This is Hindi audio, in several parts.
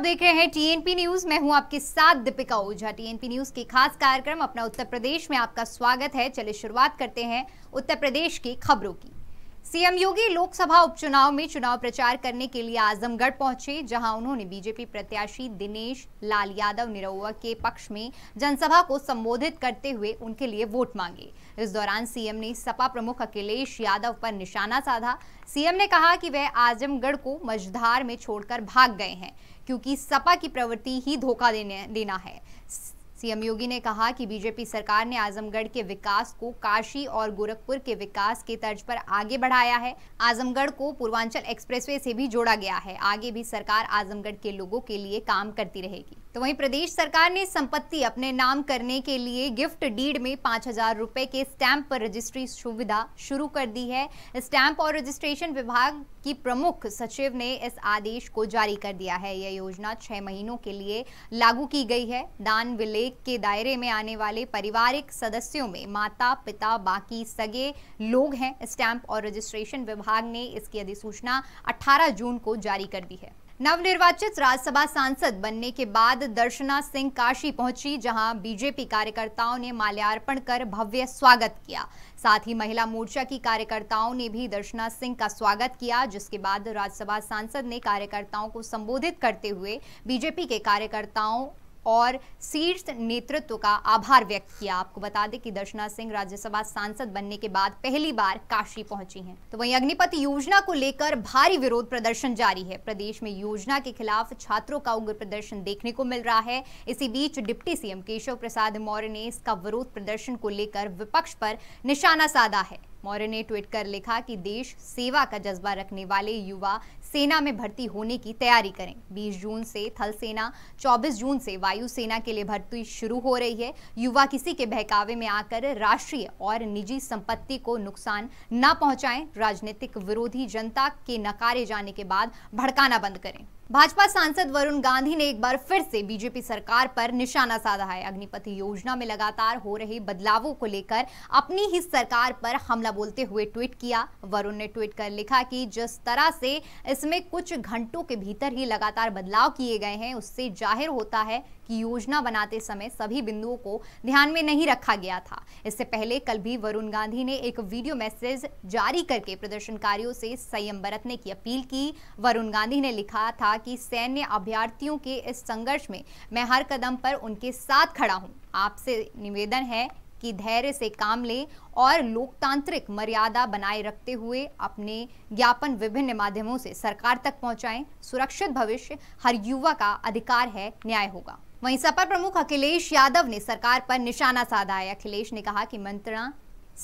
आप देख रहे हैं टीएनपी न्यूज मैं हूं आपके साथ दीपिका ओझा टीएनपी न्यूज के खास कार्यक्रम अपना उत्तर प्रदेश में आपका स्वागत है चलिए शुरुआत करते हैं उत्तर प्रदेश की खबरों की सीएम योगी लोकसभा उपचुनाव में चुनाव प्रचार करने के लिए आजमगढ़ पहुंचे जहां उन्होंने बीजेपी प्रत्याशी दिनेश लाल यादव निरौवा के पक्ष में जनसभा को संबोधित करते हुए उनके लिए वोट मांगे इस दौरान सीएम ने सपा प्रमुख अखिलेश यादव पर निशाना साधा सीएम ने कहा कि वह आजमगढ़ को मझधार में छोड़कर भाग गए हैं क्योंकि सपा की प्रवृत्ति ही धोखा देने देना है सीएम योगी ने कहा कि बीजेपी सरकार ने आजमगढ़ के विकास को काशी और गोरखपुर के विकास के तर्ज पर आगे बढ़ाया है आजमगढ़ को पूर्वांचल एक्सप्रेसवे से भी जोड़ा गया है आगे भी सरकार आजमगढ़ के लोगों के लिए काम करती रहेगी तो वहीं प्रदेश सरकार ने संपत्ति अपने नाम करने के लिए गिफ्ट डीड में पाँच हजार रुपये के स्टैंप पर रजिस्ट्री सुविधा शुरू कर दी है स्टैंप और रजिस्ट्रेशन विभाग की प्रमुख सचिव ने इस आदेश को जारी कर दिया है यह योजना छः महीनों के लिए लागू की गई है दान विलेख के दायरे में आने वाले पारिवारिक सदस्यों में माता पिता बाकी सगे लोग हैं स्टैंप और रजिस्ट्रेशन विभाग ने इसकी अधिसूचना अठारह जून को जारी कर दी है नवनिर्वाचित राज्यसभा सांसद बनने के बाद दर्शना सिंह काशी पहुंची जहां बीजेपी कार्यकर्ताओं ने माल्यार्पण कर भव्य स्वागत किया साथ ही महिला मोर्चा की कार्यकर्ताओं ने भी दर्शना सिंह का स्वागत किया जिसके बाद राज्यसभा सांसद ने कार्यकर्ताओं को संबोधित करते हुए बीजेपी के कार्यकर्ताओं और शीर्ष नेतृत्व का आभार व्यक्त किया आपको बता दें कि दर्शना सिंह राज्यसभा सांसद बनने के बाद पहली बार काशी पहुंची हैं तो वहीं अग्निपथ योजना को लेकर भारी विरोध प्रदर्शन जारी है प्रदेश में योजना के खिलाफ छात्रों का उग्र प्रदर्शन देखने को मिल रहा है इसी बीच डिप्टी सीएम केशव प्रसाद मौर्य ने इसका विरोध प्रदर्शन को लेकर विपक्ष पर निशाना साधा है मौर्य ने ट्वीट कर लिखा कि देश सेवा का जज्बा रखने वाले युवा सेना में भर्ती होने की तैयारी करें 20 जून से थल सेना 24 जून से वायु सेना के लिए भर्ती शुरू हो रही है युवा किसी के बहकावे में आकर राष्ट्रीय और निजी संपत्ति को नुकसान न पहुंचाएं राजनीतिक विरोधी जनता के नकारे जाने के बाद भड़काना बंद करें भाजपा सांसद वरुण गांधी ने एक बार फिर से बीजेपी सरकार पर निशाना साधा है अग्निपथ योजना में लगातार हो रहे बदलावों को लेकर अपनी ही सरकार पर हमला बोलते हुए ट्वीट किया वरुण ने ट्वीट कर लिखा कि जिस तरह से इसमें कुछ घंटों के भीतर ही लगातार बदलाव किए गए हैं उससे जाहिर होता है कि योजना बनाते समय सभी बिंदुओं को ध्यान में नहीं रखा गया था इससे पहले कल भी वरुण गांधी ने एक वीडियो मैसेज जारी करके प्रदर्शनकारियों से संयम बरतने की अपील की वरुण गांधी ने लिखा था कि सैन्य अभ्यर्थियों के इस संघर्ष में मैं हर कदम पर उनके साथ खड़ा हूँ आपसे निवेदन है कि धैर्य से काम लें और लोकतांत्रिक मर्यादा बनाए रखते हुए अपने ज्ञापन विभिन्न माध्यमों से सरकार तक पहुंचाएं सुरक्षित भविष्य हर युवा का अधिकार है न्याय होगा वहीं सपा प्रमुख अखिलेश यादव ने सरकार पर निशाना साधा है अखिलेश ने कहा कि मंत्रणा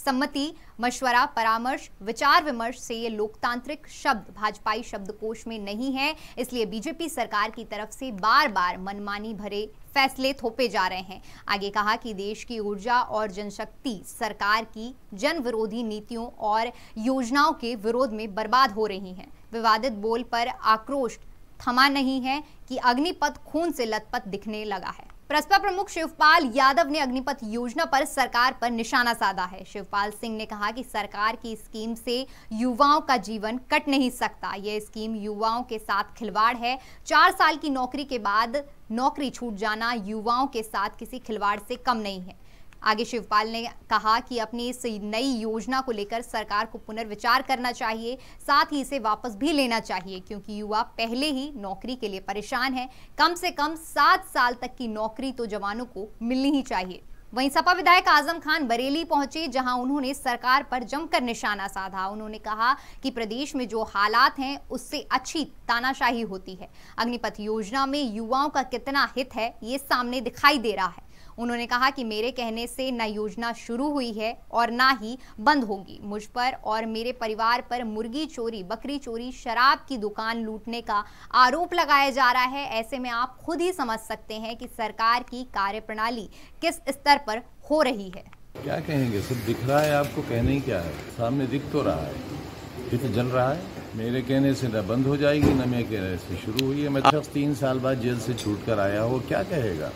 सम्मति मशवरा परामर्श विचार विमर्श से ये लोकतांत्रिक शब्द भाजपाई शब्दकोश में नहीं है इसलिए बीजेपी सरकार की तरफ से बार बार मनमानी भरे फैसले थोपे जा रहे हैं आगे कहा कि देश की ऊर्जा और जनशक्ति सरकार की जन विरोधी नीतियों और योजनाओं के विरोध में बर्बाद हो रही हैं विवादित बोल पर आक्रोश थमा नहीं है कि अग्निपथ खून से लथपथ दिखने लगा है प्रसपा प्रमुख शिवपाल यादव ने अग्निपथ योजना पर सरकार पर निशाना साधा है शिवपाल सिंह ने कहा कि सरकार की स्कीम से युवाओं का जीवन कट नहीं सकता यह स्कीम युवाओं के साथ खिलवाड़ है चार साल की नौकरी के बाद नौकरी छूट जाना युवाओं के साथ किसी खिलवाड़ से कम नहीं है आगे शिवपाल ने कहा कि अपनी इस नई योजना को लेकर सरकार को पुनर्विचार करना चाहिए साथ ही इसे वापस भी लेना चाहिए क्योंकि युवा पहले ही नौकरी के लिए परेशान है कम से कम सात साल तक की नौकरी तो जवानों को मिलनी ही चाहिए वहीं सपा विधायक आजम खान बरेली पहुंचे जहां उन्होंने सरकार पर जमकर निशाना साधा उन्होंने कहा कि प्रदेश में जो हालात हैं उससे अच्छी तानाशाही होती है अग्निपथ योजना में युवाओं का कितना हित है ये सामने दिखाई दे रहा है उन्होंने कहा कि मेरे कहने से न योजना शुरू हुई है और ना ही बंद होगी मुझ पर और मेरे परिवार पर मुर्गी चोरी बकरी चोरी शराब की दुकान लूटने का आरोप लगाया जा रहा है ऐसे में आप खुद ही समझ सकते हैं कि सरकार की कार्यप्रणाली किस स्तर पर हो रही है क्या कहेंगे सब दिख रहा है आपको कहने ही क्या है सामने दिख तो रहा है फिर तो जल रहा है मेरे कहने से न बंद हो जाएगी न मेरे कहने से शुरू हुई है मैं तो तीन साल बाद जेल से छूट कर आया हो क्या कहेगा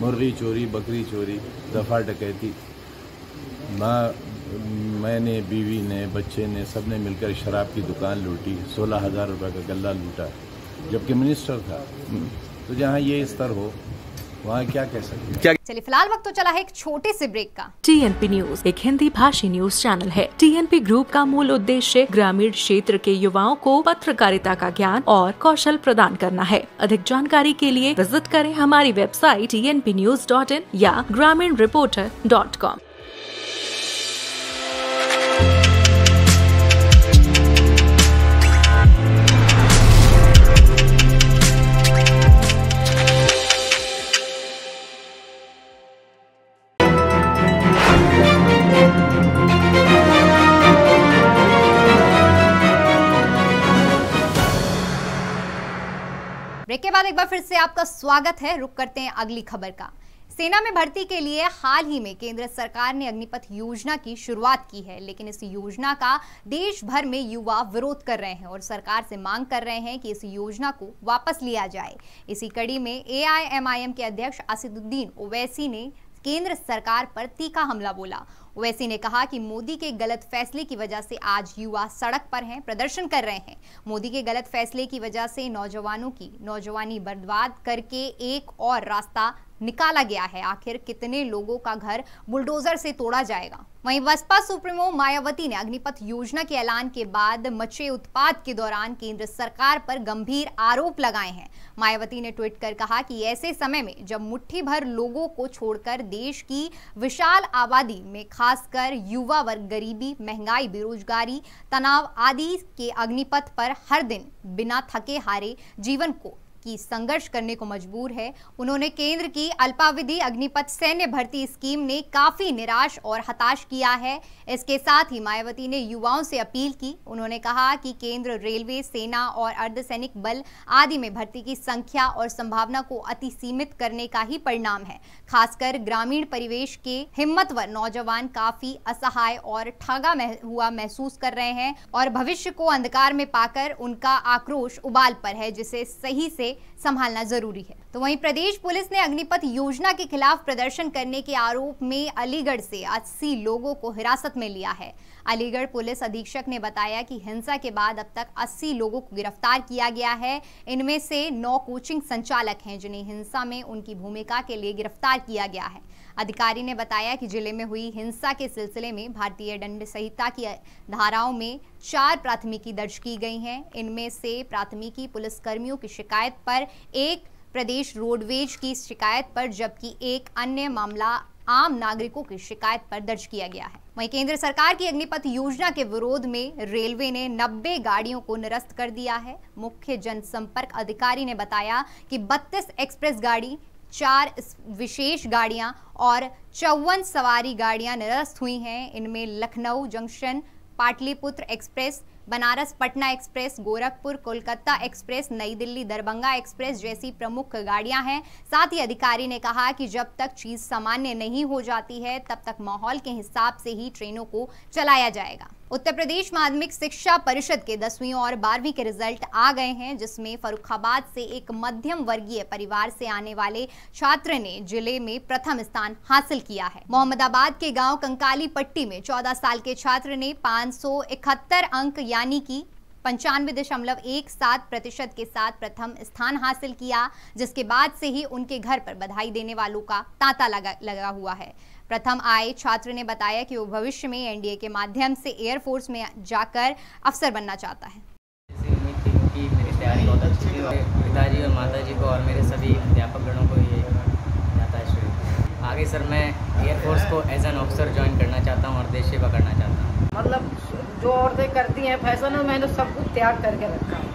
मुर्री चोरी बकरी चोरी दफ़ा डकैती माँ मैंने बीवी ने बच्चे ने सब ने मिलकर शराब की दुकान लूटी सोलह हज़ार रुपये का गला लूटा जबकि मिनिस्टर था तो जहाँ ये स्तर हो क्या कह सकते हैं चलिए फिलहाल वक्त तो चला है एक छोटे से ब्रेक का टी एन पी न्यूज एक हिंदी भाषी न्यूज चैनल है टी एन पी ग्रुप का मूल उद्देश्य ग्रामीण क्षेत्र के युवाओं को पत्रकारिता का ज्ञान और कौशल प्रदान करना है अधिक जानकारी के लिए विजिट करें हमारी website T N P news dot in या ग्रामीण रिपोर्टर डॉट कॉम से आपका स्वागत है रुक करते हैं अगली खबर का सेना में भर्ती के लिए हाल ही में केंद्र सरकार ने अग्निपथ योजना की शुरुआत की है लेकिन इस योजना का देश भर में युवा विरोध कर रहे हैं और सरकार से मांग कर रहे हैं कि इस योजना को वापस लिया जाए इसी कड़ी में एआईएमआईएम के अध्यक्ष असिदुद्दीन ओवैसी ने केंद्र सरकार पर तीखा हमला बोला ओवैसी ने कहा कि मोदी के गलत फैसले की वजह से आज युवा सड़क पर हैं प्रदर्शन कर रहे हैं मोदी के गलत फैसले की वजह से नौजवानों की नौजवानी बर्बाद करके एक और रास्ता निकाला गया है आखिर कितने लोगों का घर बुलडोजर से तोड़ा जाएगा वहीं बसपा सुप्रीमो मायावती ने अग्निपथ योजना के ऐलान के बाद मचे उत्पाद के दौरान केंद्र सरकार पर गंभीर आरोप लगाए हैं मायावती ने ट्वीट कर कहा कि ऐसे समय में जब मुट्ठी भर लोगों को छोड़कर देश की विशाल आबादी में खासकर युवा वर्ग गरीबी महंगाई बेरोजगारी तनाव आदि के अग्निपथ पर हर दिन बिना थके हारे जीवन को की संघर्ष करने को मजबूर है उन्होंने केंद्र की अल्पावधि अग्निपथ सैन्य भर्ती स्कीम ने काफी निराश और हताश किया है इसके साथ ही मायावती ने युवाओं से अपील की उन्होंने कहा कि केंद्र रेलवे सेना और अर्धसैनिक बल आदि में भर्ती की संख्या और संभावना को अति सीमित करने का ही परिणाम है खासकर ग्रामीण परिवेश के हिम्मतवर नौजवान काफी असहाय और ठगा हुआ महसूस कर रहे हैं और भविष्य को अंधकार में पाकर उनका आक्रोश उबाल पर है जिसे सही से संभालना जरूरी है तो वहीं प्रदेश पुलिस ने अग्निपथ योजना के खिलाफ प्रदर्शन करने के आरोप में अलीगढ़ से अस्सी लोगों को हिरासत में लिया है अलीगढ़ पुलिस अधीक्षक ने बताया कि हिंसा के बाद अब तक 80 लोगों को गिरफ्तार किया गया है इनमें से नौ कोचिंग संचालक हैं जिन्हें हिंसा में उनकी भूमिका के लिए गिरफ्तार किया गया है अधिकारी ने बताया कि जिले में हुई हिंसा के सिलसिले में भारतीय दंड संहिता की धाराओं में चार प्राथमिकी दर्ज की गई हैं इनमें से प्राथमिकी पुलिसकर्मियों की शिकायत पर एक प्रदेश रोडवेज की शिकायत पर जबकि एक अन्य मामला आम नागरिकों की शिकायत पर दर्ज किया गया है वहीं केंद्र सरकार की अग्निपथ योजना के विरोध में रेलवे ने 90 गाड़ियों को निरस्त कर दिया है मुख्य जनसंपर्क अधिकारी ने बताया कि 32 एक्सप्रेस गाड़ी चार विशेष गाड़ियां और चौवन सवारी गाड़ियां निरस्त हुई हैं इनमें Lucknow junction Pataliputra express Banaras Patna express Gorakhpur Kolkata express New Delhi Darbhanga express जैसी प्रमुख गाड़ियां हैं साथ ही अधिकारी ने कहा कि जब तक चीज़ सामान्य नहीं हो जाती है तब तक माहौल के हिसाब से ही ट्रेनों को चलाया जाएगा उत्तर प्रदेश माध्यमिक शिक्षा परिषद के दसवीं और बारहवीं के रिजल्ट आ गए हैं जिसमें फरुखाबाद से एक मध्यम वर्गीय परिवार से आने वाले छात्र ने जिले में प्रथम स्थान हासिल किया है मोहम्मदाबाद के गांव कंकाली पट्टी में 14 साल के छात्र ने पाँच अंक यानी कि पंचानवे दशमलव एक सात प्रतिशत के साथ प्रथम स्थान हासिल किया जिसके बाद से ही उनके घर पर बधाई देने वालों का तांता लगा लगा हुआ है प्रथम आए छात्र ने बताया कि वो भविष्य में एनडीए के माध्यम से एयरफोर्स में जाकर अफसर बनना चाहता है पिताजी और माता जी को और मेरे सभी अध्यापकगणों को ये आगे सर मैं एयरफोर्स को एज एन ऑफिसर ज्वाइन करना चाहता हूँ और देश सेवा करना चाहता हूँ मतलब जो औरतें करती हैं फैशन में मैंने सब कुछ त्याग करके रखा हूँ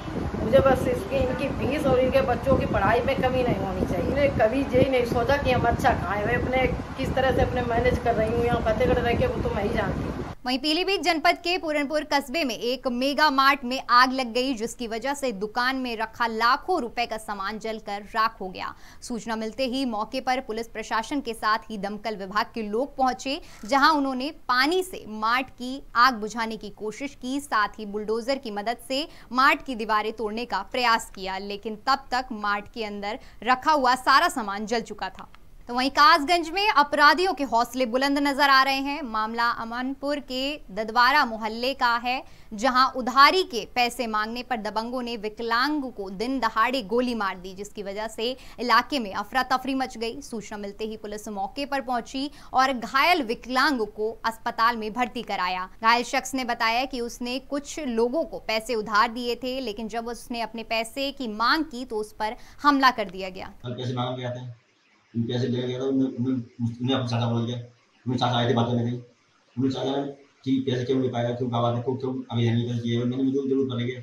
मुझे बस इसकी इनकी फीस और इनके बच्चों की पढ़ाई में कमी नहीं होनी चाहिए मैंने कभी यही नहीं सोचा कि हम अच्छा खाएं अपने किस तरह से अपने मैनेज कर रही हूँ यहाँ फतेहगढ़ रह के वो तो मैं ही जानती वहीं पीलीभीत जनपद के पूरनपुर कस्बे में एक मेगा मार्ट में आग लग गई जिसकी वजह से दुकान में रखा लाखों रुपए का सामान जलकर राख हो गया सूचना मिलते ही मौके पर पुलिस प्रशासन के साथ ही दमकल विभाग के लोग पहुंचे जहां उन्होंने पानी से मार्ट की आग बुझाने की कोशिश की साथ ही बुलडोजर की मदद से मार्ट की दीवारें तोड़ने का प्रयास किया लेकिन तब तक मार्ट के अंदर रखा हुआ सारा सामान जल चुका था तो वहीं कासगंज में अपराधियों के हौसले बुलंद नजर आ रहे हैं मामला अमनपुर के ददवारा मोहल्ले का है जहां उधारी के पैसे मांगने पर दबंगों ने विकलांग को दिन दहाड़े गोली मार दी जिसकी वजह से इलाके में अफरा तफरी मच गई सूचना मिलते ही पुलिस मौके पर पहुंची और घायल विकलांग को अस्पताल में भर्ती कराया घायल शख्स ने बताया कि उसने कुछ लोगों को पैसे उधार दिए थे लेकिन जब उसने अपने पैसे की मांग की तो उस पर हमला कर दिया गया कैसे ले गया था उन्हें अपने चाचा बोल दिया उन्हें चाचा आए थे बातें में गई उन्हें चाचा कि पैसे क्यों नहीं पाएगा क्यों कहा क्यों क्यों अभी है नहीं ये मैंने भी जरूर कर करेंगे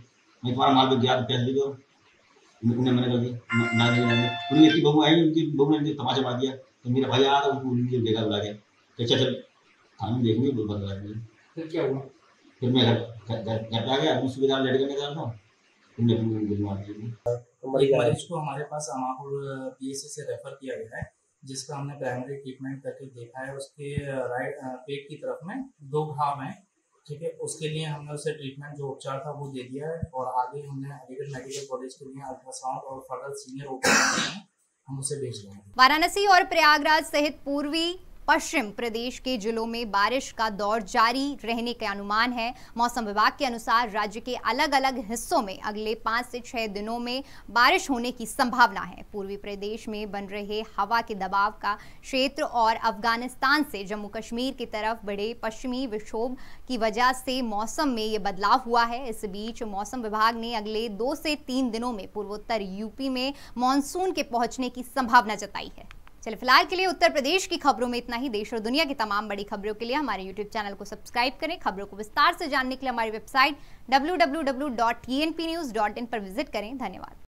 मैं तुम्हारा माल पर गया पैसे दे उन्हें मैंने कर दिया ना देने मैंने उन्हें की बहू आई उनकी बहू ने तमाशा मार दिया तो मेरा भाई आया था उनको बेगा बेकार बुला के अच्छा चल थाने देखेंगे बहुत बंद कर दिया फिर क्या हुआ फिर मैं घर घर घर पे आ गया सूबेदार लड़के जा रहा था इसको हमारे पास अमापुर पी से रेफर किया गया है जिसका हमने प्राइमरी ट्रीटमेंट करके देखा है उसके राइट पेट की तरफ में दो घाव हैं ठीक है उसके लिए हमने उसे ट्रीटमेंट जो उपचार था वो दे दिया है और आगे हमने अलीगढ़ मेडिकल कॉलेज के लिए अल्ट्रासाउंड और फर्दर सीनियर हम उसे भेज रहे हैं वाराणसी और प्रयागराज सहित पूर्वी पश्चिम प्रदेश के जिलों में बारिश का दौर जारी रहने का अनुमान है मौसम विभाग के अनुसार राज्य के अलग अलग हिस्सों में अगले पाँच से छः दिनों में बारिश होने की संभावना है पूर्वी प्रदेश में बन रहे हवा के दबाव का क्षेत्र और अफगानिस्तान से जम्मू कश्मीर की तरफ बढ़े पश्चिमी विक्षोभ की वजह से मौसम में ये बदलाव हुआ है इस बीच मौसम विभाग ने अगले दो से तीन दिनों में पूर्वोत्तर यूपी में मानसून के पहुंचने की संभावना जताई है चलिए फिलहाल के लिए उत्तर प्रदेश की खबरों में इतना ही देश और दुनिया की तमाम बड़ी खबरों के लिए हमारे यूट्यूब चैनल को सब्सक्राइब करें खबरों को विस्तार से जानने के लिए हमारी वेबसाइट डब्ल्यू पर विजिट करें धन्यवाद